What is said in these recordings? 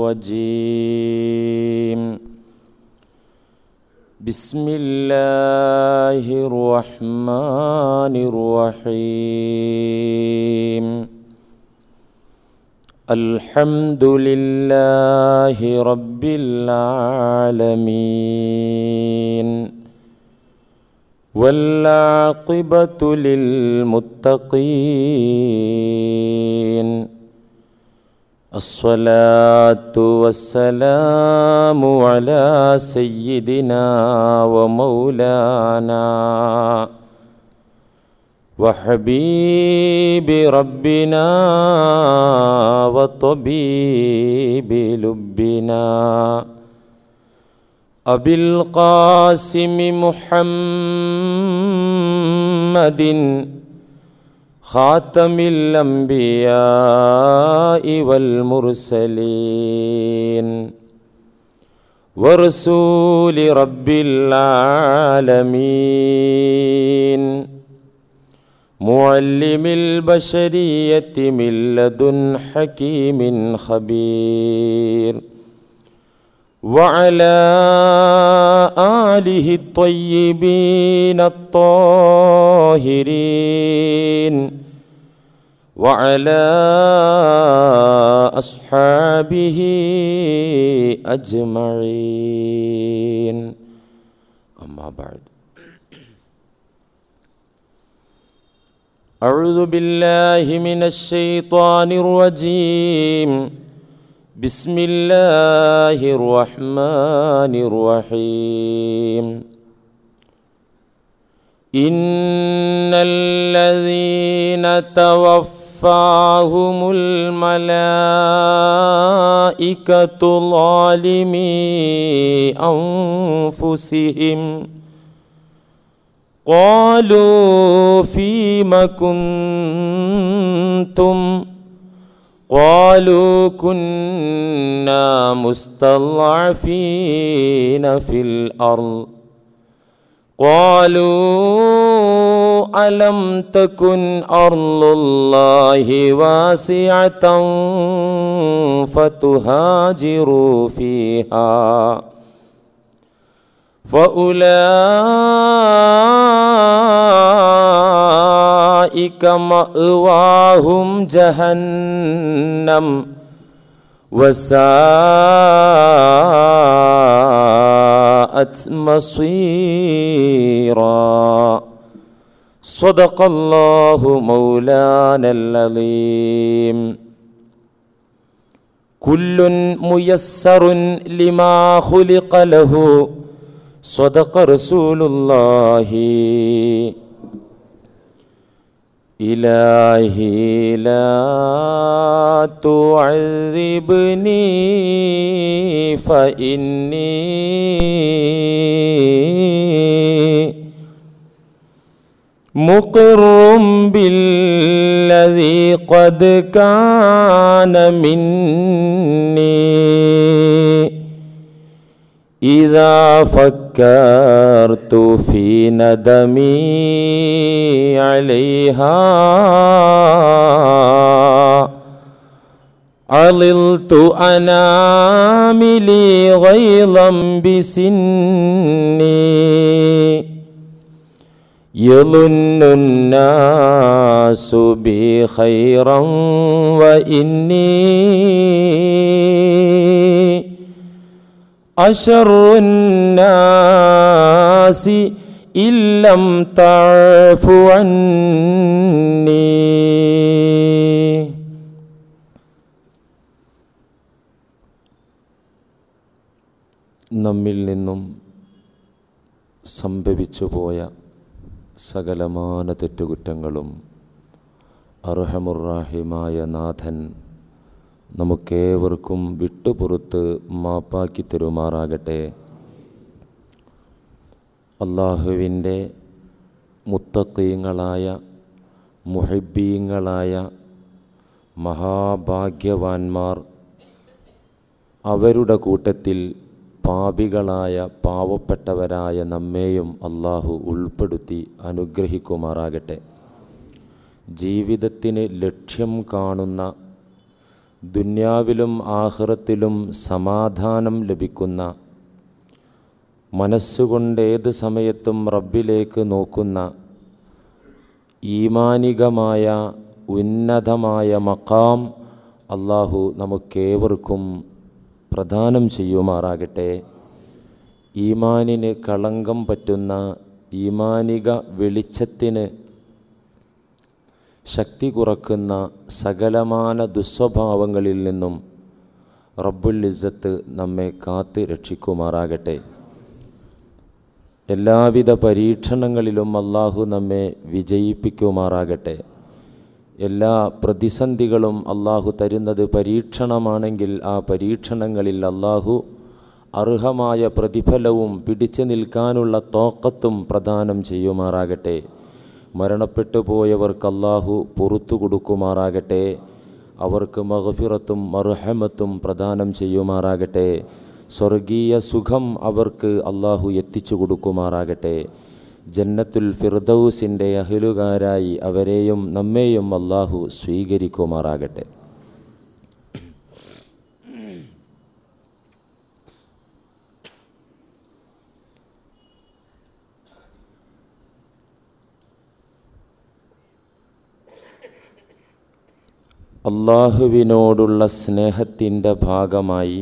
الرجيم بسم الله الرحمن الرحيم الحمد لله رب العالمين والعاقبة للمتقين الصلاة والسلام على سيدنا ومولانا وحبيب ربنا وطبيب لبنا أبي القاسم محمد خاتم الأنبياء والمرسلين ورسول رب العالمين معلم البشرية من لدن حكيم خبير وعلى آله الطيبين الطاهرين وعلى أصحابه أجمعين أما بعد أعوذ بالله من الشيطان الرجيم بسم الله الرحمن الرحيم إن الذين توفوا تتوفاهم الملائكة ظالمي أنفسهم قالوا فيم كنتم قالوا كنا مستضعفين في الأرض قالوا ألم تكن أرض الله واسعة فتهاجروا فيها فأولئك مأواهم جهنم وساءت مصيراً صدق الله مولانا العظيم كل ميسر لما خلق له صدق رسول الله إلهي لا تعذبني فإني مقر بالذي قد كان مني إذا فكرت في ندمي عليها عللت أناملي غيظا بسني يظن الناس بي خيرا وإني أشر الناس إن لم تعف عني നമ്മിൽ നിന്നും സംഭവിച്ചു പോയ സകലമാന തെറ്റുകുറ്റങ്ങളും അർഹമുറാഹിമായ നാഥൻ നമുക്കേവർക്കും വിട്ടുപുറത്ത് മാപ്പാക്കി തരുമാറാകട്ടെ അള്ളാഹുവിൻ്റെ മുത്തക്കീങ്ങളായ മുഹബീങ്ങളായ മഹാഭാഗ്യവാന്മാർ അവരുടെ കൂട്ടത്തിൽ പാപികളായ പാവപ്പെട്ടവരായ നമ്മെയും അള്ളാഹു ഉൾപ്പെടുത്തി അനുഗ്രഹിക്കുമാറാകട്ടെ ജീവിതത്തിന് ലക്ഷ്യം കാണുന്ന ദുന്യാവിലും ആഹ്റത്തിലും സമാധാനം ലഭിക്കുന്ന മനസ്സുകൊണ്ട് ഏത് സമയത്തും റബ്ബിലേക്ക് നോക്കുന്ന ഈമാനികമായ ഉന്നതമായ മക്കാം അള്ളാഹു നമുക്കേവർക്കും പ്രദാനം ചെയ്യുമാറാകട്ടെ ഈമാനിന് കളങ്കം പറ്റുന്ന ഈമാനിക വെളിച്ചത്തിന് ശക്തി കുറക്കുന്ന സകലമാന ദുസ്വഭാവങ്ങളിൽ നിന്നും റബ്ബുൽ ഇസ്സത്ത് നമ്മെ കാത്ത് രക്ഷിക്കുമാറാകട്ടെ എല്ലാവിധ പരീക്ഷണങ്ങളിലും അള്ളാഹു നമ്മെ വിജയിപ്പിക്കുമാറാകട്ടെ എല്ലാ പ്രതിസന്ധികളും അള്ളാഹു തരുന്നത് പരീക്ഷണമാണെങ്കിൽ ആ പരീക്ഷണങ്ങളിൽ അള്ളാഹു അർഹമായ പ്രതിഫലവും പിടിച്ചു നിൽക്കാനുള്ള തോക്കത്തും പ്രദാനം ചെയ്യുമാറാകട്ടെ മരണപ്പെട്ടു പോയവർക്ക് അള്ളാഹു പുറത്തു കൊടുക്കുമാറാകട്ടെ അവർക്ക് മഹഫിറത്തും അർഹമത്തും പ്രദാനം ചെയ്യുമാറാകട്ടെ സ്വർഗീയ സുഖം അവർക്ക് അള്ളാഹു എത്തിച്ചു കൊടുക്കുമാറാകട്ടെ ജന്നത്തുൽ ഫിർദൌസിൻ്റെ അഹിലുകാരായി അവരെയും നമ്മെയും അള്ളാഹു സ്വീകരിക്കുമാറാകട്ടെ അള്ളാഹുവിനോടുള്ള സ്നേഹത്തിൻ്റെ ഭാഗമായി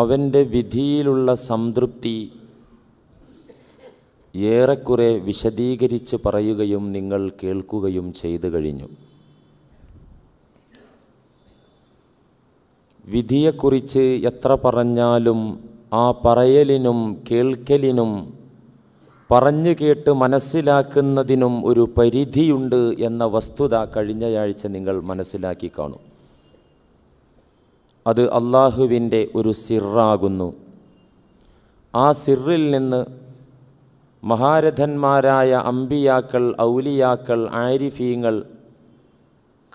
അവൻ്റെ വിധിയിലുള്ള സംതൃപ്തി ഏറെക്കുറെ വിശദീകരിച്ച് പറയുകയും നിങ്ങൾ കേൾക്കുകയും ചെയ്തു കഴിഞ്ഞു വിധിയെക്കുറിച്ച് എത്ര പറഞ്ഞാലും ആ പറയലിനും കേൾക്കലിനും പറഞ്ഞു കേട്ട് മനസ്സിലാക്കുന്നതിനും ഒരു പരിധിയുണ്ട് എന്ന വസ്തുത കഴിഞ്ഞയാഴ്ച നിങ്ങൾ മനസ്സിലാക്കി കാണും അത് അള്ളാഹുവിൻ്റെ ഒരു സിറാകുന്നു ആ സിറിൽ നിന്ന് മഹാരഥന്മാരായ അമ്പിയാക്കൾ ഔലിയാക്കൾ ആരിഫീങ്ങൾ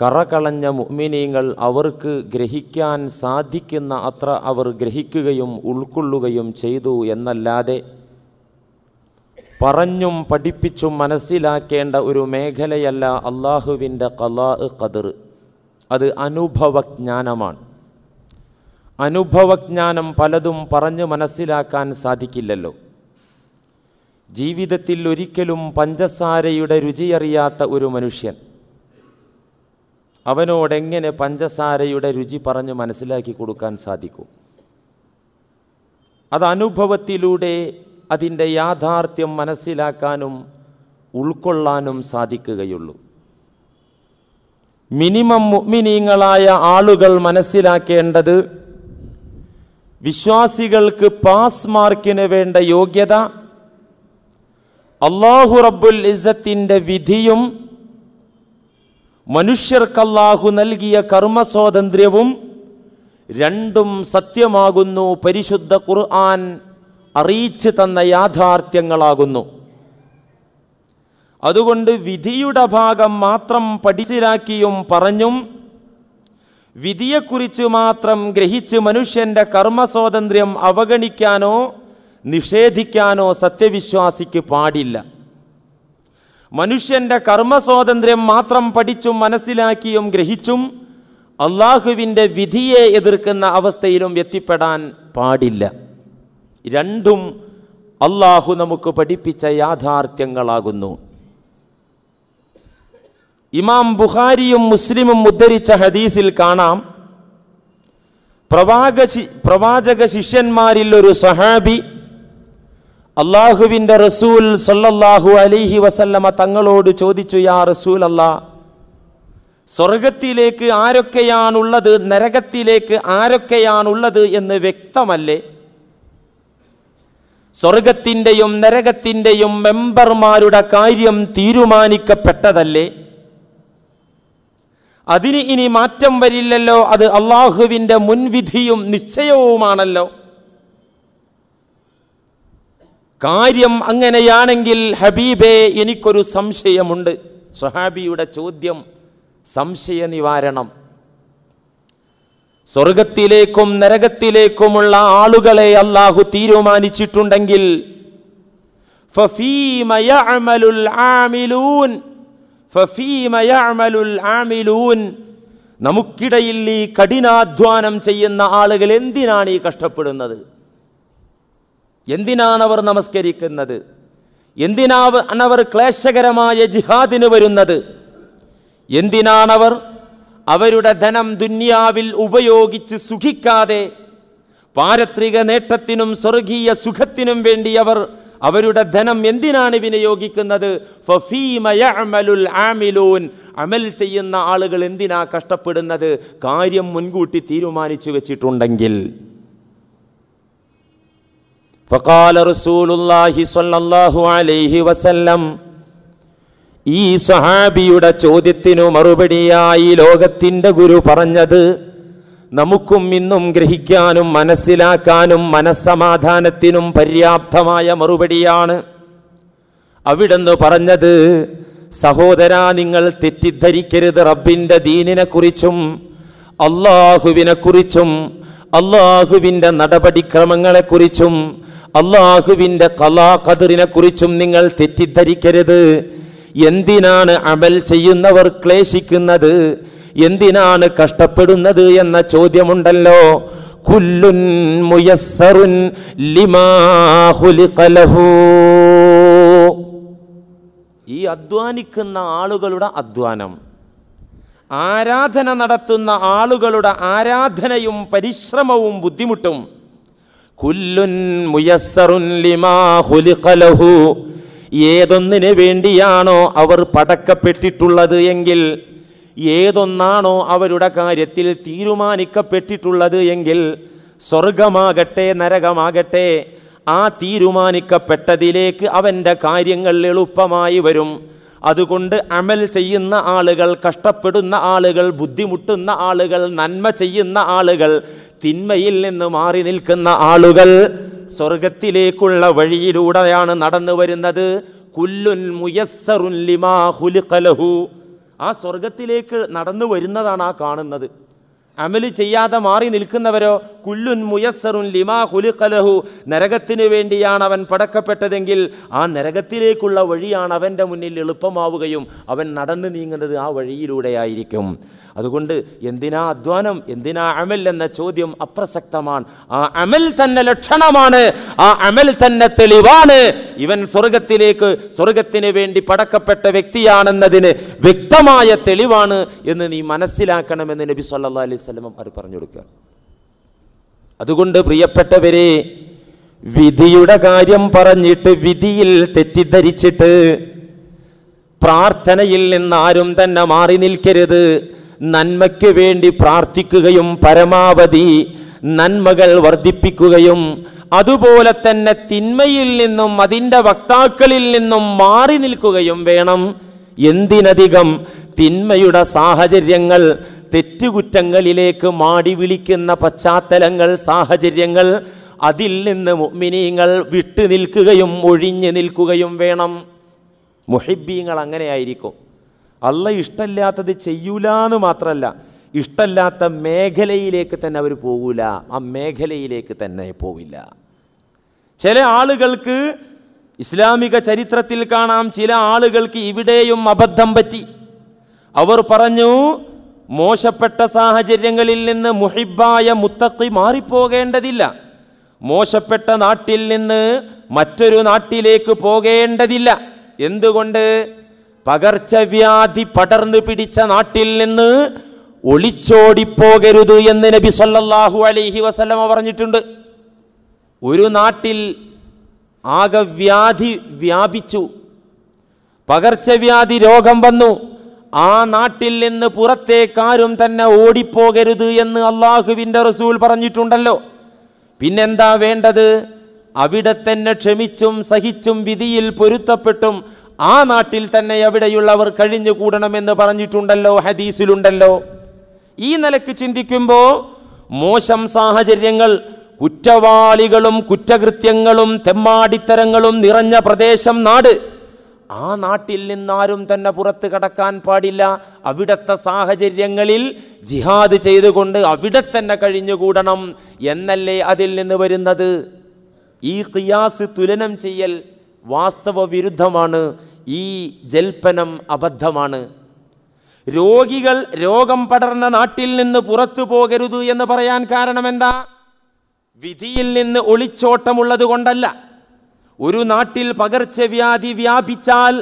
കറകളഞ്ഞ മുഅ്മിനീങ്ങൾ അവർക്ക് ഗ്രഹിക്കാൻ സാധിക്കുന്ന അത്ര അവർ ഗ്രഹിക്കുകയും ഉൾക്കൊള്ളുകയും ചെയ്തു എന്നല്ലാതെ പറഞ്ഞും പഠിപ്പിച്ചും മനസ്സിലാക്കേണ്ട ഒരു മേഖലയല്ല അള്ളാഹുവിൻ്റെ കലാ കതിർ അത് അനുഭവജ്ഞാനമാണ് അനുഭവജ്ഞാനം പലതും പറഞ്ഞു മനസ്സിലാക്കാൻ സാധിക്കില്ലല്ലോ ജീവിതത്തിൽ ഒരിക്കലും പഞ്ചസാരയുടെ രുചിയറിയാത്ത ഒരു മനുഷ്യൻ അവനോടെങ്ങനെ പഞ്ചസാരയുടെ രുചി പറഞ്ഞു മനസ്സിലാക്കി കൊടുക്കാൻ സാധിക്കും അത് അനുഭവത്തിലൂടെ അതിൻ്റെ യാഥാർത്ഥ്യം മനസ്സിലാക്കാനും ഉൾക്കൊള്ളാനും സാധിക്കുകയുള്ളൂ മിനിമം മുഗ്മിനീങ്ങളായ ആളുകൾ മനസ്സിലാക്കേണ്ടത് വിശ്വാസികൾക്ക് പാസ് മാർക്കിന് വേണ്ട യോഗ്യത അള്ളാഹു റബ്ബുൽ ഇസത്തിൻ്റെ വിധിയും മനുഷ്യർക്ക് അല്ലാഹു നൽകിയ കർമ്മ സ്വാതന്ത്ര്യവും രണ്ടും സത്യമാകുന്നു പരിശുദ്ധ ഖുർആൻ അറിയിച്ചു തന്ന യാഥാർത്ഥ്യങ്ങളാകുന്നു അതുകൊണ്ട് വിധിയുടെ ഭാഗം മാത്രം പഠിച്ചിലാക്കിയും പറഞ്ഞും വിധിയെക്കുറിച്ച് മാത്രം ഗ്രഹിച്ച് മനുഷ്യൻ്റെ കർമ്മസ്വാതന്ത്ര്യം അവഗണിക്കാനോ നിഷേധിക്കാനോ സത്യവിശ്വാസിക്ക് പാടില്ല മനുഷ്യൻ്റെ കർമ്മസ്വാതന്ത്ര്യം മാത്രം പഠിച്ചും മനസ്സിലാക്കിയും ഗ്രഹിച്ചും അള്ളാഹുവിൻ്റെ വിധിയെ എതിർക്കുന്ന അവസ്ഥയിലും എത്തിപ്പെടാൻ പാടില്ല രണ്ടും അള്ളാഹു നമുക്ക് പഠിപ്പിച്ച യാഥാർത്ഥ്യങ്ങളാകുന്നു ഇമാം ബുഖാരിയും മുസ്ലിമും ഉദ്ധരിച്ച ഹദീസിൽ കാണാം പ്രവാചക പ്രവാചക ശിഷ്യന്മാരിൽ ഒരു സഹാബി അള്ളാഹുവിൻ്റെ റസൂൽ സല്ലല്ലാഹു അലിഹി വസല്ലമ തങ്ങളോട് ചോദിച്ചു യാ റസൂൽ അല്ലാ സ്വർഗത്തിലേക്ക് ആരൊക്കെയാണുള്ളത് നരകത്തിലേക്ക് ആരൊക്കെയാണുള്ളത് എന്ന് വ്യക്തമല്ലേ സ്വർഗത്തിൻ്റെയും നരകത്തിൻ്റെയും മെമ്പർമാരുടെ കാര്യം തീരുമാനിക്കപ്പെട്ടതല്ലേ അതിന് ഇനി മാറ്റം വരില്ലല്ലോ അത് അള്ളാഹുവിൻ്റെ മുൻവിധിയും നിശ്ചയവുമാണല്ലോ കാര്യം അങ്ങനെയാണെങ്കിൽ ഹബീബെ എനിക്കൊരു സംശയമുണ്ട് സഹാബിയുടെ ചോദ്യം സംശയ നിവാരണം സ്വർഗത്തിലേക്കും നരകത്തിലേക്കുമുള്ള ആളുകളെ അള്ളാഹു തീരുമാനിച്ചിട്ടുണ്ടെങ്കിൽ ഫഫീമയ അമലുൽ ആമിലൂൻ നമുക്കിടയിൽ ഈ കഠിനാധ്വാനം ചെയ്യുന്ന ആളുകൾ എന്തിനാണ് ഈ കഷ്ടപ്പെടുന്നത് എന്തിനാണ് അവർ നമസ്കരിക്കുന്നത് എന്തിനാണ് അവർ ക്ലേശകരമായ ജിഹാദിന് വരുന്നത് എന്തിനാണവർ അവരുടെ ധനം ദുന്യാവിൽ ഉപയോഗിച്ച് സുഖിക്കാതെ പാരത്രിക നേട്ടത്തിനും സ്വർഗീയ സുഖത്തിനും വേണ്ടി അവർ അവരുടെ ധനം എന്തിനാണ് വിനിയോഗിക്കുന്നത് അമൽ ചെയ്യുന്ന ആളുകൾ എന്തിനാ കഷ്ടപ്പെടുന്നത് കാര്യം മുൻകൂട്ടി തീരുമാനിച്ചു വെച്ചിട്ടുണ്ടെങ്കിൽ സ്വല്ലല്ലാഹു അലൈഹി വസല്ലം ഈ സഹാബിയുടെ ചോദ്യത്തിനു മറുപടിയായി ലോകത്തിൻ്റെ ഗുരു പറഞ്ഞത് നമുക്കും ഇന്നും ഗ്രഹിക്കാനും മനസ്സിലാക്കാനും മനസ്സമാധാനത്തിനും പര്യാപ്തമായ മറുപടിയാണ് അവിടെന്ന് പറഞ്ഞത് സഹോദര നിങ്ങൾ തെറ്റിദ്ധരിക്കരുത് റബ്ബിൻ്റെ ദീനിനെക്കുറിച്ചും അള്ളാഹുവിനെക്കുറിച്ചും അള്ളാഹുവിൻ്റെ നടപടിക്രമങ്ങളെക്കുറിച്ചും അള്ളാഹുവിൻ്റെ കലാഖദറിനെക്കുറിച്ചും നിങ്ങൾ തെറ്റിദ്ധരിക്കരുത് എന്തിനാണ് അമൽ ചെയ്യുന്നവർ ക്ലേശിക്കുന്നത് എന്തിനാണ് കഷ്ടപ്പെടുന്നത് എന്ന ചോദ്യമുണ്ടല്ലോ കുല്ലുൻ മുയസ്സറുൻ ലിമാഹുലിഖലഹു ഈ അധ്വാനിക്കുന്ന ആളുകളുടെ അധ്വാനം ആരാധന നടത്തുന്ന ആളുകളുടെ ആരാധനയും പരിശ്രമവും ബുദ്ധിമുട്ടും കുല്ലുൻ മുയസ്സറുൻ ലിമാഹുലിഖലഹു ഏതൊന്നിനു വേണ്ടിയാണോ അവർ പടക്കപ്പെട്ടിട്ടുള്ളത് എങ്കിൽ ഏതൊന്നാണോ അവരുടെ കാര്യത്തിൽ തീരുമാനിക്കപ്പെട്ടിട്ടുള്ളത് എങ്കിൽ സ്വർഗമാകട്ടെ നരകമാകട്ടെ ആ തീരുമാനിക്കപ്പെട്ടതിലേക്ക് അവൻ്റെ കാര്യങ്ങൾ എളുപ്പമായി വരും അതുകൊണ്ട് അമൽ ചെയ്യുന്ന ആളുകൾ കഷ്ടപ്പെടുന്ന ആളുകൾ ബുദ്ധിമുട്ടുന്ന ആളുകൾ നന്മ ചെയ്യുന്ന ആളുകൾ തിന്മയിൽ നിന്ന് മാറി നിൽക്കുന്ന ആളുകൾ സ്വർഗത്തിലേക്കുള്ള വഴിയിലൂടെയാണ് നടന്നു വരുന്നത് കുല്ലുൻ മുയസ്സറുൻ ലിമാ ഹുലിഖലഹു ആ സ്വർഗത്തിലേക്ക് നടന്നു വരുന്നതാണ് ആ കാണുന്നത് അമല് ചെയ്യാതെ മാറി നിൽക്കുന്നവരോ കുല്ലുൻ മുയസ്സറുൻ ലിമാ ഹുലിഖലഹു നരകത്തിനു വേണ്ടിയാണ് അവൻ പടക്കപ്പെട്ടതെങ്കിൽ ആ നരകത്തിലേക്കുള്ള വഴിയാണ് അവൻ്റെ മുന്നിൽ എളുപ്പമാവുകയും അവൻ നടന്നു നീങ്ങുന്നത് ആ വഴിയിലൂടെയായിരിക്കും അതുകൊണ്ട് എന്തിനാ അധ്വാനം എന്തിനാ അമൽ എന്ന ചോദ്യം അപ്രസക്തമാണ് ആ അമൽ തന്നെ ലക്ഷണമാണ് ആ അമൽ തന്നെ തെളിവാണ് ഇവൻ സ്വർഗത്തിലേക്ക് സ്വർഗത്തിന് വേണ്ടി പടക്കപ്പെട്ട വ്യക്തിയാണെന്നതിന് വ്യക്തമായ തെളിവാണ് എന്ന് നീ മനസ്സിലാക്കണമെന്ന് നബി സല്ലാ അലൈഹി സ്വലമം അവർ പറഞ്ഞു കൊടുക്കുക അതുകൊണ്ട് പ്രിയപ്പെട്ടവരെ വിധിയുടെ കാര്യം പറഞ്ഞിട്ട് വിധിയിൽ തെറ്റിദ്ധരിച്ചിട്ട് പ്രാർത്ഥനയിൽ നിന്നാരും തന്നെ മാറി നിൽക്കരുത് നന്മയ്ക്ക് വേണ്ടി പ്രാർത്ഥിക്കുകയും പരമാവധി നന്മകൾ വർദ്ധിപ്പിക്കുകയും അതുപോലെ തന്നെ തിന്മയിൽ നിന്നും അതിൻ്റെ വക്താക്കളിൽ നിന്നും മാറി നിൽക്കുകയും വേണം എന്തിനധികം തിന്മയുടെ സാഹചര്യങ്ങൾ തെറ്റുകുറ്റങ്ങളിലേക്ക് മാടി വിളിക്കുന്ന പശ്ചാത്തലങ്ങൾ സാഹചര്യങ്ങൾ അതിൽ നിന്ന് വിട്ടു വിട്ടുനിൽക്കുകയും ഒഴിഞ്ഞു നിൽക്കുകയും വേണം മുഹിബീങ്ങൾ അങ്ങനെയായിരിക്കും അല്ല ഇഷ്ടമില്ലാത്തത് ചെയ്യൂല എന്ന് മാത്രമല്ല ഇഷ്ടമല്ലാത്ത മേഖലയിലേക്ക് തന്നെ അവർ പോകില്ല ആ മേഖലയിലേക്ക് തന്നെ പോവില്ല ചില ആളുകൾക്ക് ഇസ്ലാമിക ചരിത്രത്തിൽ കാണാം ചില ആളുകൾക്ക് ഇവിടെയും അബദ്ധം പറ്റി അവർ പറഞ്ഞു മോശപ്പെട്ട സാഹചര്യങ്ങളിൽ നിന്ന് മുഹിബായ മുത്തക്കി മാറിപ്പോകേണ്ടതില്ല മോശപ്പെട്ട നാട്ടിൽ നിന്ന് മറ്റൊരു നാട്ടിലേക്ക് പോകേണ്ടതില്ല എന്തുകൊണ്ട് പകർച്ചവ്യാധി പടർന്നു പിടിച്ച നാട്ടിൽ നിന്ന് ഒളിച്ചോടിപ്പോകരുത് എന്ന് നബി സല്ലാഹു അലൈഹി വസല്ലമ പറഞ്ഞിട്ടുണ്ട് ഒരു നാട്ടിൽ ആകെ വ്യാധി വ്യാപിച്ചു പകർച്ചവ്യാധി രോഗം വന്നു ആ നാട്ടിൽ നിന്ന് പുറത്തേക്കാരും തന്നെ ഓടിപ്പോകരുത് എന്ന് അള്ളാഹുവിൻ്റെ റസൂൽ പറഞ്ഞിട്ടുണ്ടല്ലോ പിന്നെന്താ വേണ്ടത് അവിടെ തന്നെ ക്ഷമിച്ചും സഹിച്ചും വിധിയിൽ പൊരുത്തപ്പെട്ടും ആ നാട്ടിൽ തന്നെ എവിടെയുള്ളവർ കൂടണമെന്ന് പറഞ്ഞിട്ടുണ്ടല്ലോ ഹദീസിലുണ്ടല്ലോ ഈ നിലക്ക് ചിന്തിക്കുമ്പോൾ മോശം സാഹചര്യങ്ങൾ കുറ്റവാളികളും കുറ്റകൃത്യങ്ങളും തെമ്മാടിത്തരങ്ങളും നിറഞ്ഞ പ്രദേശം നാട് ആ നാട്ടിൽ നിന്നാരും തന്നെ പുറത്ത് കടക്കാൻ പാടില്ല അവിടുത്തെ സാഹചര്യങ്ങളിൽ ജിഹാദ് ചെയ്തുകൊണ്ട് അവിടെ തന്നെ കഴിഞ്ഞുകൂടണം എന്നല്ലേ അതിൽ നിന്ന് വരുന്നത് ഈ കിയാസ് തുലനം ചെയ്യൽ വാസ്തവ വിരുദ്ധമാണ് ഈ ജൽപ്പനം അബദ്ധമാണ് രോഗികൾ രോഗം പടർന്ന നാട്ടിൽ നിന്ന് പുറത്തു പോകരുത് എന്ന് പറയാൻ കാരണമെന്താ വിധിയിൽ നിന്ന് ഒളിച്ചോട്ടമുള്ളത് കൊണ്ടല്ല ഒരു നാട്ടിൽ പകർച്ചവ്യാധി വ്യാപിച്ചാൽ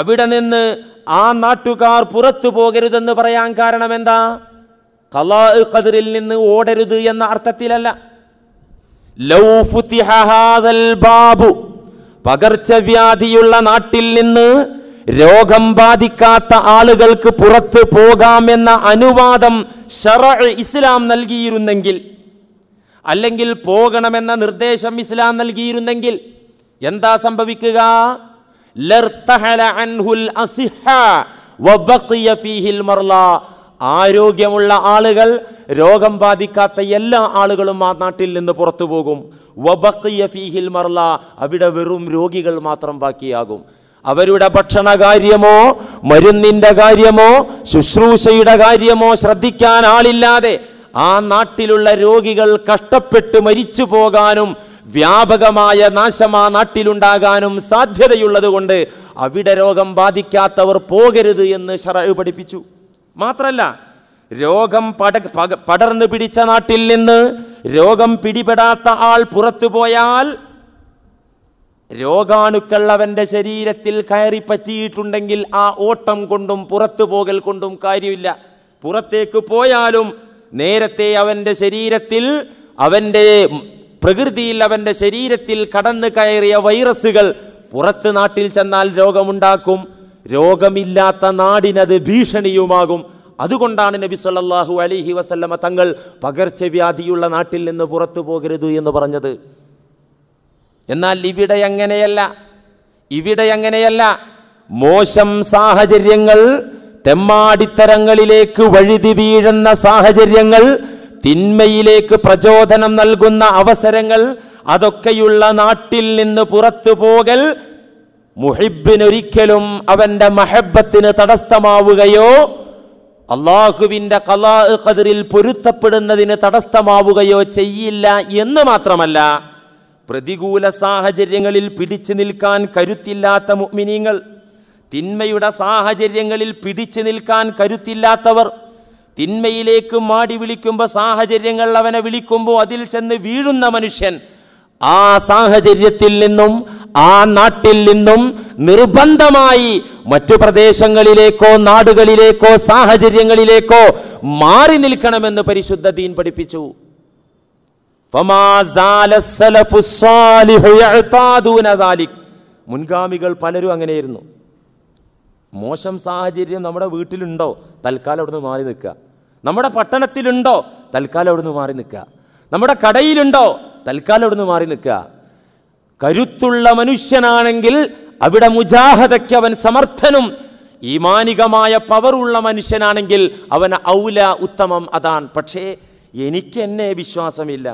അവിടെ നിന്ന് ആ നാട്ടുകാർ പുറത്തു പോകരുതെന്ന് പറയാൻ കാരണമെന്താ കലാ ഖദറിൽ നിന്ന് ഓടരുത് എന്ന അർത്ഥത്തിലല്ല ലൗ ഹാദൽ ബാബു പകർച്ചവ്യാധിയുള്ള നാട്ടിൽ നിന്ന് രോഗം ബാധിക്കാത്ത ആളുകൾക്ക് പുറത്തു പോകാമെന്ന അനുവാദം ഇസ്ലാം നൽകിയിരുന്നെങ്കിൽ അല്ലെങ്കിൽ പോകണമെന്ന നിർദ്ദേശം ഇസ്ലാം നൽകിയിരുന്നെങ്കിൽ എന്താ സംഭവിക്കുക ലർത്തഹല അൻഹുൽ അസിഹ വബഖിയ ഫീഹിൽ മർലാ ആരോഗ്യമുള്ള ആളുകൾ രോഗം ബാധിക്കാത്ത എല്ലാ ആളുകളും ആ നാട്ടിൽ നിന്ന് പുറത്തു പോകും വബക്കിയ ഫീഹിൽ മർല അവിടെ വെറും രോഗികൾ മാത്രം ബാക്കിയാകും അവരുടെ ഭക്ഷണ കാര്യമോ മരുന്നിൻ്റെ കാര്യമോ ശുശ്രൂഷയുടെ കാര്യമോ ശ്രദ്ധിക്കാൻ ആളില്ലാതെ ആ നാട്ടിലുള്ള രോഗികൾ കഷ്ടപ്പെട്ട് മരിച്ചു പോകാനും വ്യാപകമായ നാശം ആ നാട്ടിലുണ്ടാകാനും സാധ്യതയുള്ളത് കൊണ്ട് അവിടെ രോഗം ബാധിക്കാത്തവർ പോകരുത് എന്ന് ഷറ പഠിപ്പിച്ചു മാത്രമല്ല രോഗം പട പടർന്നു പിടിച്ച നാട്ടിൽ നിന്ന് രോഗം പിടിപെടാത്ത ആൾ പുറത്തു പോയാൽ രോഗാണുക്കൾ അവൻ്റെ ശരീരത്തിൽ കയറി പറ്റിയിട്ടുണ്ടെങ്കിൽ ആ ഓട്ടം കൊണ്ടും പുറത്തു പോകൽ കൊണ്ടും കാര്യമില്ല പുറത്തേക്ക് പോയാലും നേരത്തെ അവൻ്റെ ശരീരത്തിൽ അവൻ്റെ പ്രകൃതിയിൽ അവൻ്റെ ശരീരത്തിൽ കടന്നു കയറിയ വൈറസുകൾ പുറത്ത് നാട്ടിൽ ചെന്നാൽ രോഗമുണ്ടാക്കും രോഗമില്ലാത്ത നാടിനത് ഭീഷണിയുമാകും അതുകൊണ്ടാണ് നബി സല്ലാഹു അലിഹി വസല്ലമ തങ്ങൾ പകർച്ചവ്യാധിയുള്ള നാട്ടിൽ നിന്ന് പുറത്തു പോകരുത് എന്ന് പറഞ്ഞത് എന്നാൽ ഇവിടെ അങ്ങനെയല്ല ഇവിടെ അങ്ങനെയല്ല മോശം സാഹചര്യങ്ങൾ തെമ്മാടിത്തരങ്ങളിലേക്ക് വഴുതി വീഴുന്ന സാഹചര്യങ്ങൾ തിന്മയിലേക്ക് പ്രചോദനം നൽകുന്ന അവസരങ്ങൾ അതൊക്കെയുള്ള നാട്ടിൽ നിന്ന് പുറത്തു പോകൽ മുഹിബിനൊരിക്കലും അവന്റെ മഹബത്തിന് തടസ്സമാവുകയോ അള്ളാഹുവിന്റെ കലാ കതിരിൽ പൊരുത്തപ്പെടുന്നതിന് തടസ്സമാവുകയോ ചെയ്യില്ല എന്ന് മാത്രമല്ല പ്രതികൂല സാഹചര്യങ്ങളിൽ പിടിച്ചു നിൽക്കാൻ കരുത്തില്ലാത്ത മുഗ്മിനീങ്ങൾ തിന്മയുടെ സാഹചര്യങ്ങളിൽ പിടിച്ചു നിൽക്കാൻ കരുത്തില്ലാത്തവർ തിന്മയിലേക്ക് മാടി വിളിക്കുമ്പോൾ സാഹചര്യങ്ങൾ അവനെ വിളിക്കുമ്പോൾ അതിൽ ചെന്ന് വീഴുന്ന മനുഷ്യൻ ആ സാഹചര്യത്തിൽ നിന്നും ആ നാട്ടിൽ നിന്നും നിർബന്ധമായി മറ്റു പ്രദേശങ്ങളിലേക്കോ നാടുകളിലേക്കോ സാഹചര്യങ്ങളിലേക്കോ മാറി നിൽക്കണമെന്ന് പരിശുദ്ധ ദീൻ പഠിപ്പിച്ചു മുൻഗാമികൾ പലരും അങ്ങനെയായിരുന്നു മോശം സാഹചര്യം നമ്മുടെ വീട്ടിലുണ്ടോ തൽക്കാലം അവിടുന്ന് മാറി നിൽക്കുക നമ്മുടെ പട്ടണത്തിലുണ്ടോ തൽക്കാലം അവിടുന്ന് മാറി നിൽക്കുക നമ്മുടെ കടയിലുണ്ടോ തൽക്കാലം അവിടുന്ന് മാറി നിൽക്കുക കരുത്തുള്ള മനുഷ്യനാണെങ്കിൽ അവിടെ മുജാഹതയ്ക്ക് അവൻ സമർത്ഥനും ഈമാനികമായ പവറുള്ള മനുഷ്യനാണെങ്കിൽ അവൻ ഔല ഉത്തമം അതാണ് പക്ഷേ എനിക്ക് എന്നെ വിശ്വാസമില്ല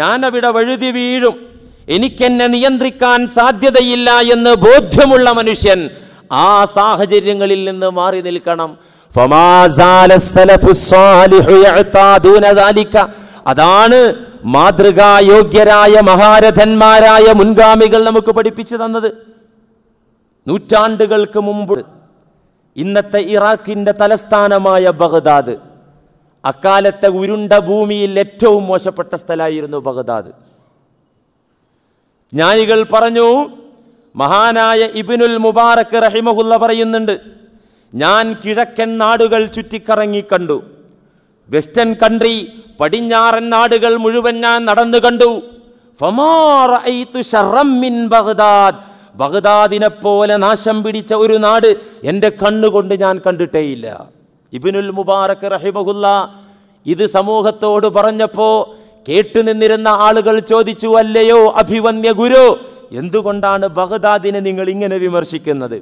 ഞാൻ അവിടെ വഴുതി വീഴും എനിക്കെന്നെ നിയന്ത്രിക്കാൻ സാധ്യതയില്ല എന്ന് ബോധ്യമുള്ള മനുഷ്യൻ ആ സാഹചര്യങ്ങളിൽ നിന്ന് മാറി നിൽക്കണം ഫമാസാല സലഫു ദാലിക അതാണ് മാതൃകായോഗ്യരായ മഹാരഥന്മാരായ മുൻഗാമികൾ നമുക്ക് പഠിപ്പിച്ചു തന്നത് നൂറ്റാണ്ടുകൾക്ക് മുമ്പ് ഇന്നത്തെ ഇറാഖിൻ്റെ തലസ്ഥാനമായ ബഗ്ദാദ് അക്കാലത്തെ ഉരുണ്ട ഭൂമിയിൽ ഏറ്റവും മോശപ്പെട്ട സ്ഥലമായിരുന്നു ബഗ്ദാദ് ജ്ഞാനികൾ പറഞ്ഞു മഹാനായ ഇബിനുൽ മുബാറക്ക് റഹിമഹുല്ല പറയുന്നുണ്ട് ഞാൻ കിഴക്കൻ നാടുകൾ കണ്ടു വെസ്റ്റേൺ കൺട്രി പടിഞ്ഞാറൻ നാടുകൾ മുഴുവൻ ഞാൻ നടന്നു കണ്ടു ബഗ്ദാദ് ബഗ്ദാദിനെ പോലെ നാശം പിടിച്ച ഒരു നാട് എൻ്റെ കണ്ണുകൊണ്ട് ഞാൻ കണ്ടിട്ടേയില്ല ഇബിനുൽ മുബാറക് റഹിമഹുല്ല ഇത് സമൂഹത്തോട് പറഞ്ഞപ്പോൾ കേട്ടുനിന്നിരുന്ന ആളുകൾ ചോദിച്ചു അല്ലയോ അഭിവന്യ ഗുരു എന്തുകൊണ്ടാണ് ബഗ്ദാദിനെ നിങ്ങൾ ഇങ്ങനെ വിമർശിക്കുന്നത്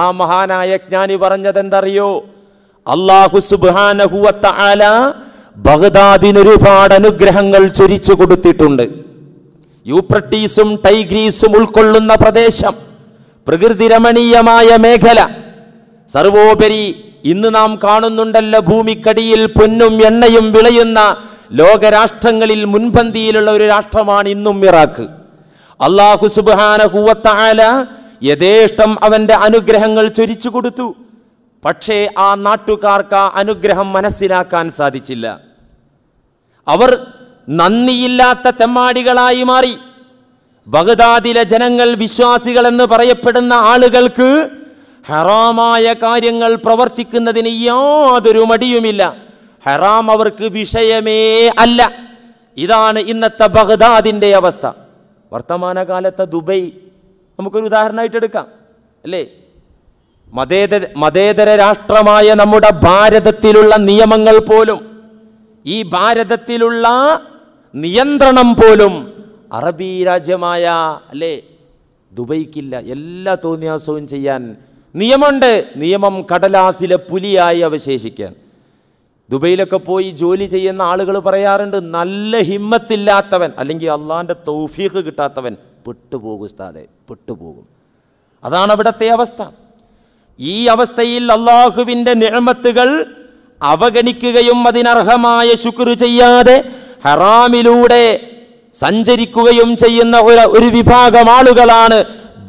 ആ മഹാനായ ജ്ഞാനി പറഞ്ഞതെന്തറിയോ അള്ളാഹു സുബാനഹുവത്ത ആല ബഗ്ദാദിന് ഒരുപാട് അനുഗ്രഹങ്ങൾ ചൊരിച്ചു കൊടുത്തിട്ടുണ്ട് യൂപ്രട്ടീസും ടൈഗ്രീസും ഉൾക്കൊള്ളുന്ന പ്രദേശം പ്രകൃതി രമണീയമായ മേഖല സർവോപരി ഇന്ന് നാം കാണുന്നുണ്ടല്ലോ ഭൂമിക്കടിയിൽ പൊന്നും എണ്ണയും വിളയുന്ന ലോകരാഷ്ട്രങ്ങളിൽ മുൻപന്തിയിലുള്ള ഒരു രാഷ്ട്രമാണ് ഇന്നും ഇറാഖ് അള്ളാഹു സുബാനഹുവത്ത ആല യഥേഷ്ടം അവന്റെ അനുഗ്രഹങ്ങൾ ചൊരിച്ചു കൊടുത്തു പക്ഷേ ആ നാട്ടുകാർക്ക് അനുഗ്രഹം മനസ്സിലാക്കാൻ സാധിച്ചില്ല അവർ നന്ദിയില്ലാത്ത തെമ്മാടികളായി മാറി ബഗ്ദാദിലെ ജനങ്ങൾ വിശ്വാസികൾ എന്ന് പറയപ്പെടുന്ന ആളുകൾക്ക് ഹറാമായ കാര്യങ്ങൾ പ്രവർത്തിക്കുന്നതിന് യാതൊരു മടിയുമില്ല ഹറാം അവർക്ക് വിഷയമേ അല്ല ഇതാണ് ഇന്നത്തെ ബഗ്ദാദിൻ്റെ അവസ്ഥ വർത്തമാനകാലത്തെ ദുബൈ നമുക്കൊരു ഉദാഹരണമായിട്ട് എടുക്കാം അല്ലേ മതേതര മതേതര രാഷ്ട്രമായ നമ്മുടെ ഭാരതത്തിലുള്ള നിയമങ്ങൾ പോലും ഈ ഭാരതത്തിലുള്ള നിയന്ത്രണം പോലും അറബി രാജ്യമായ അല്ലേ ദുബൈക്കില്ല എല്ലാ തോന്നിയാസവും ചെയ്യാൻ നിയമമുണ്ട് നിയമം കടലാസിലെ പുലിയായി അവശേഷിക്കാൻ ദുബൈയിലൊക്കെ പോയി ജോലി ചെയ്യുന്ന ആളുകൾ പറയാറുണ്ട് നല്ല ഹിമ്മത്തില്ലാത്തവൻ അല്ലെങ്കിൽ അള്ളാൻ്റെ തൗഫീഖ് കിട്ടാത്തവൻ പെട്ടുപോകും സ്ഥാലേ പെട്ടുപോകും അതാണ് അവിടുത്തെ അവസ്ഥ ഈ അവസ്ഥയിൽ അള്ളാഹുവിൻ്റെ നിഴമത്തുകൾ അവഗണിക്കുകയും അതിനർഹമായ ശുക്ർ ചെയ്യാതെ ഹറാമിലൂടെ സഞ്ചരിക്കുകയും ചെയ്യുന്ന ഒരു വിഭാഗം ആളുകളാണ്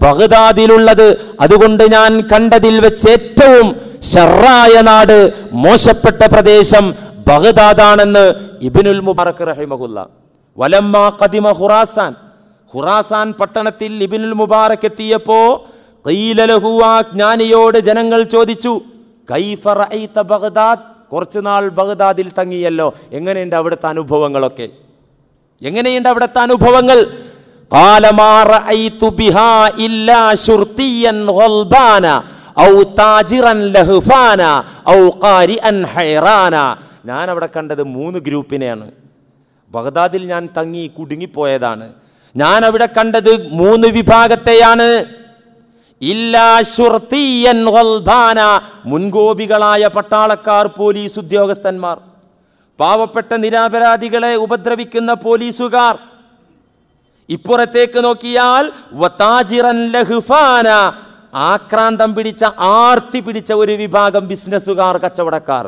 ബഗ്ദാദിലുള്ളത് അതുകൊണ്ട് ഞാൻ കണ്ടതിൽ വെച്ച് ഏറ്റവും ഷറായ നാട് മോശപ്പെട്ട പ്രദേശം ബഗ്ദാദാണെന്ന് ഇബിനുൽ മുബാറക് റഹിമഹുല്ല വലമ്മ കദിമ ഹുറാസാൻ ഖുറാസാൻ പട്ടണത്തിൽ ഇബിനുൽ മുബാറക് എത്തിയപ്പോൾ കൈലലഹു ആ ജ്ഞാനിയോട് ജനങ്ങൾ ചോദിച്ചു കൈഫറൈത്ത ബഗ്ദാദ് കുറച്ച് നാൾ ബഗ്ദാദിൽ തങ്ങിയല്ലോ എങ്ങനെയുണ്ട് അവിടുത്തെ അനുഭവങ്ങളൊക്കെ എങ്ങനെയുണ്ട് അവിടുത്തെ അനുഭവങ്ങൾ ഞാൻ അവിടെ കണ്ടത് മൂന്ന് ഗ്രൂപ്പിനെയാണ് ബഗ്ദാദിൽ ഞാൻ തങ്ങി കുടുങ്ങിപ്പോയതാണ് ഞാൻ അവിടെ കണ്ടത് മൂന്ന് വിഭാഗത്തെയാണ് മുൻകോപികളായ പട്ടാളക്കാർ പോലീസ് ഉദ്യോഗസ്ഥന്മാർ പാവപ്പെട്ട നിരാപരാധികളെ ഉപദ്രവിക്കുന്ന പോലീസുകാർ ഇപ്പുറത്തേക്ക് നോക്കിയാൽ ആക്രാന്തം പിടിച്ച ആർത്തി പിടിച്ച ഒരു വിഭാഗം ബിസിനസ്സുകാർ കച്ചവടക്കാർ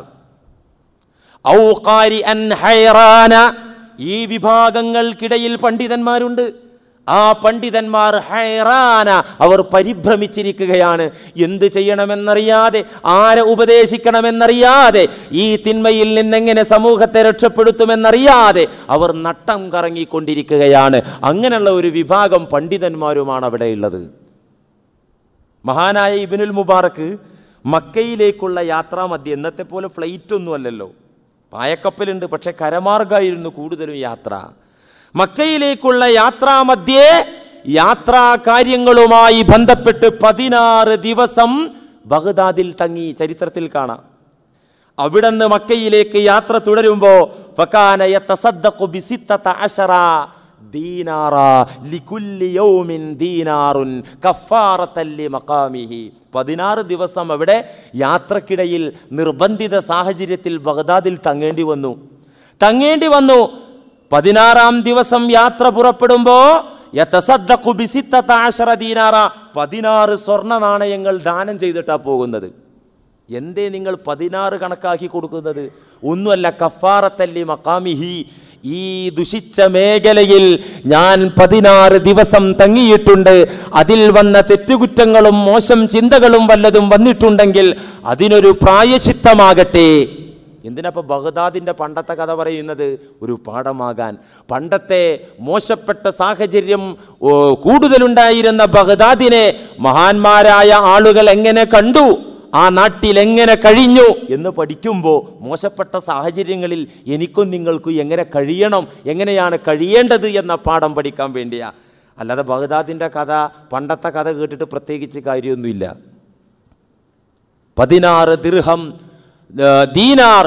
ഈ വിഭാഗങ്ങൾക്കിടയിൽ പണ്ഡിതന്മാരുണ്ട് ആ പണ്ഡിതന്മാർ ഹൈറാന അവർ പരിഭ്രമിച്ചിരിക്കുകയാണ് എന്ത് ചെയ്യണമെന്നറിയാതെ ആരെ ഉപദേശിക്കണമെന്നറിയാതെ ഈ തിന്മയിൽ നിന്നെങ്ങനെ സമൂഹത്തെ രക്ഷപ്പെടുത്തുമെന്നറിയാതെ അവർ നട്ടം കറങ്ങിക്കൊണ്ടിരിക്കുകയാണ് അങ്ങനെയുള്ള ഒരു വിഭാഗം പണ്ഡിതന്മാരുമാണ് അവിടെയുള്ളത് മഹാനായ ഇബിനുൽ മുബാറക്ക് മക്കയിലേക്കുള്ള യാത്രാമധ്യ ഇന്നത്തെ പോലെ ഫ്ലൈറ്റ് ഒന്നും അല്ലല്ലോ പായക്കപ്പലുണ്ട് പക്ഷേ കരമാർഗമായിരുന്നു കൂടുതലും യാത്ര മക്കയിലേക്കുള്ള യാത്രാമധ്യേ യാത്രാ കാര്യങ്ങളുമായി ബന്ധപ്പെട്ട് പതിനാറ് ദിവസം ബഗ്ദാദിൽ തങ്ങി ചരിത്രത്തിൽ കാണാം അവിടെ നിന്ന് മക്കയിലേക്ക് യാത്ര തുടരുമ്പോ പതിനാറ് ദിവസം അവിടെ യാത്രക്കിടയിൽ നിർബന്ധിത സാഹചര്യത്തിൽ ബഗ്ദാദിൽ തങ്ങേണ്ടി വന്നു തങ്ങേണ്ടി വന്നു പതിനാറാം ദിവസം യാത്ര പുറപ്പെടുമ്പോ ദീനാറ പതിനാറ് സ്വർണ്ണ നാണയങ്ങൾ ദാനം ചെയ്തിട്ടാ പോകുന്നത് എന്തേ നിങ്ങൾ പതിനാറ് കണക്കാക്കി കൊടുക്കുന്നത് ഒന്നുമല്ല കഫാറത്തല്ലി മക്കാമിഹി ഈ ദുഷിച്ച മേഖലയിൽ ഞാൻ പതിനാറ് ദിവസം തങ്ങിയിട്ടുണ്ട് അതിൽ വന്ന തെറ്റുകുറ്റങ്ങളും മോശം ചിന്തകളും വല്ലതും വന്നിട്ടുണ്ടെങ്കിൽ അതിനൊരു പ്രായശിത്തമാകട്ടെ എന്തിനപ്പോൾ ബഗ്ദാദിൻ്റെ പണ്ടത്തെ കഥ പറയുന്നത് ഒരു പാഠമാകാൻ പണ്ടത്തെ മോശപ്പെട്ട സാഹചര്യം കൂടുതലുണ്ടായിരുന്ന ബഗ്ദാദിനെ മഹാന്മാരായ ആളുകൾ എങ്ങനെ കണ്ടു ആ നാട്ടിൽ എങ്ങനെ കഴിഞ്ഞു എന്ന് പഠിക്കുമ്പോൾ മോശപ്പെട്ട സാഹചര്യങ്ങളിൽ എനിക്കും നിങ്ങൾക്കും എങ്ങനെ കഴിയണം എങ്ങനെയാണ് കഴിയേണ്ടത് എന്ന പാഠം പഠിക്കാൻ വേണ്ടിയാ അല്ലാതെ ബഗ്ദാദിൻ്റെ കഥ പണ്ടത്തെ കഥ കേട്ടിട്ട് പ്രത്യേകിച്ച് കാര്യമൊന്നുമില്ല പതിനാറ് ദീർഘം ദീനാർ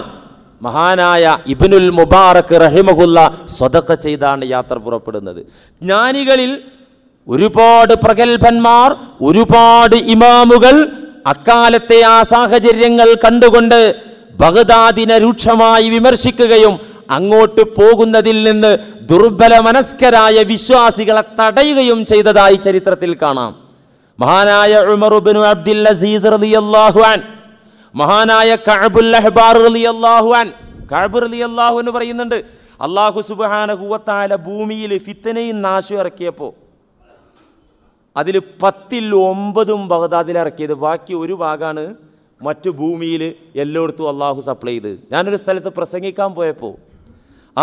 മഹാനായ ഇബിനുൽ മുബാറക്ക് റഹിമഹുല്ല സ്വതക്ക ചെയ്താണ് യാത്ര പുറപ്പെടുന്നത് ജ്ഞാനികളിൽ ഒരുപാട് പ്രഗത്ഭന്മാർ ഒരുപാട് ഇമാമുകൾ അക്കാലത്തെ ആ സാഹചര്യങ്ങൾ കണ്ടുകൊണ്ട് ബഗ്ദാദിനെ രൂക്ഷമായി വിമർശിക്കുകയും അങ്ങോട്ട് പോകുന്നതിൽ നിന്ന് ദുർബല മനസ്കരായ വിശ്വാസികളെ തടയുകയും ചെയ്തതായി ചരിത്രത്തിൽ കാണാം മഹാനായ ഉമറുബിനു അബ്ദുൽ അസീസ് റളിയല്ലാഹു അൻ മഹാനായ അഹ്ബാർ കഅബ് റളിയല്ലാഹു എന്ന് പറയുന്നുണ്ട് അള്ളാഹു സുബാനഹുവത്താല ഭൂമിയിൽ ഫിത്തനയും നാശം ഇറക്കിയപ്പോൾ അതിൽ പത്തിൽ ഒമ്പതും ബഗ്ദാദിൽ ഇറക്കിയത് ബാക്കി ഒരു ഭാഗമാണ് മറ്റു ഭൂമിയിൽ എല്ലായിടത്തും അള്ളാഹു സപ്ലൈ ചെയ്ത് ഞാനൊരു സ്ഥലത്ത് പ്രസംഗിക്കാൻ പോയപ്പോൾ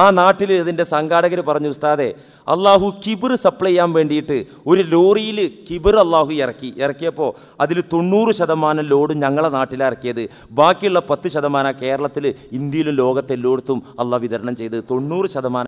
ആ നാട്ടിൽ ഇതിൻ്റെ സംഘാടകർ പറഞ്ഞു ഉസ്താദെ അള്ളാഹു കിബിർ സപ്ലൈ ചെയ്യാൻ വേണ്ടിയിട്ട് ഒരു ലോറിയിൽ കിബിർ അള്ളാഹു ഇറക്കി ഇറക്കിയപ്പോൾ അതിൽ തൊണ്ണൂറ് ശതമാനം ലോഡ് ഞങ്ങളെ നാട്ടിലിറക്കിയത് ഇറക്കിയത് ബാക്കിയുള്ള പത്ത് ശതമാനം കേരളത്തിൽ ഇന്ത്യയിലും ലോകത്തെല്ലായിടത്തും അള്ളാഹ് വിതരണം ചെയ്ത് തൊണ്ണൂറ് ശതമാനം